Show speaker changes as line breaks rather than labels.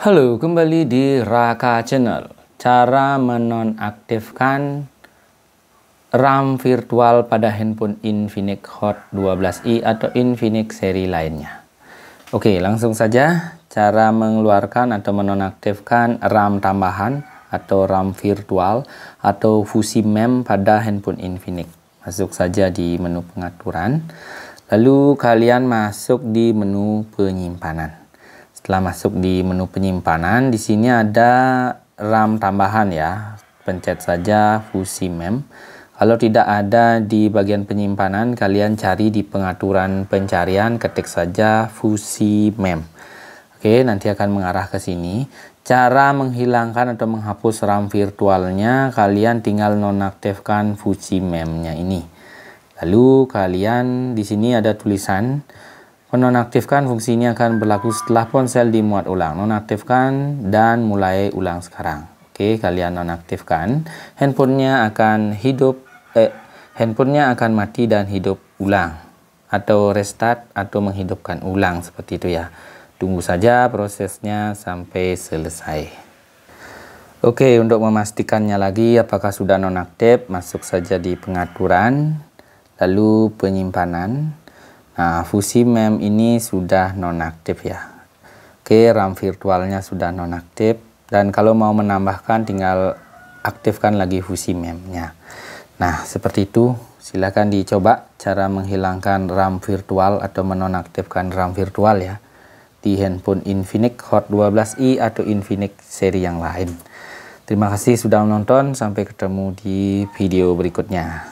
Halo, kembali di Raka Channel. Cara menonaktifkan RAM virtual pada handphone Infinix Hot 12i atau Infinix seri lainnya. Oke, langsung saja cara mengeluarkan atau menonaktifkan RAM tambahan atau RAM virtual atau fusi mem pada handphone Infinix. Masuk saja di menu pengaturan. Lalu kalian masuk di menu penyimpanan. Setelah masuk di menu penyimpanan, di sini ada RAM tambahan ya. Pencet saja fusi mem. Kalau tidak ada di bagian penyimpanan, kalian cari di pengaturan pencarian, ketik saja fusi mem. Oke, nanti akan mengarah ke sini. Cara menghilangkan atau menghapus RAM virtualnya, kalian tinggal nonaktifkan fusi memnya ini. Lalu kalian di sini ada tulisan Menonaktifkan fungsi ini akan berlaku setelah ponsel dimuat ulang. Nonaktifkan dan mulai ulang sekarang. Oke, kalian nonaktifkan. Handphonenya akan hidup, eh, handphonenya akan mati dan hidup ulang. Atau restart atau menghidupkan ulang seperti itu ya. Tunggu saja prosesnya sampai selesai. Oke, untuk memastikannya lagi apakah sudah nonaktif, masuk saja di pengaturan, lalu penyimpanan. Nah, fusi mem ini sudah nonaktif ya. Oke, RAM virtualnya sudah nonaktif dan kalau mau menambahkan tinggal aktifkan lagi fusi memnya. Nah, seperti itu. Silahkan dicoba cara menghilangkan RAM virtual atau menonaktifkan RAM virtual ya di handphone Infinix Hot 12i atau Infinix seri yang lain. Terima kasih sudah menonton, sampai ketemu di video berikutnya.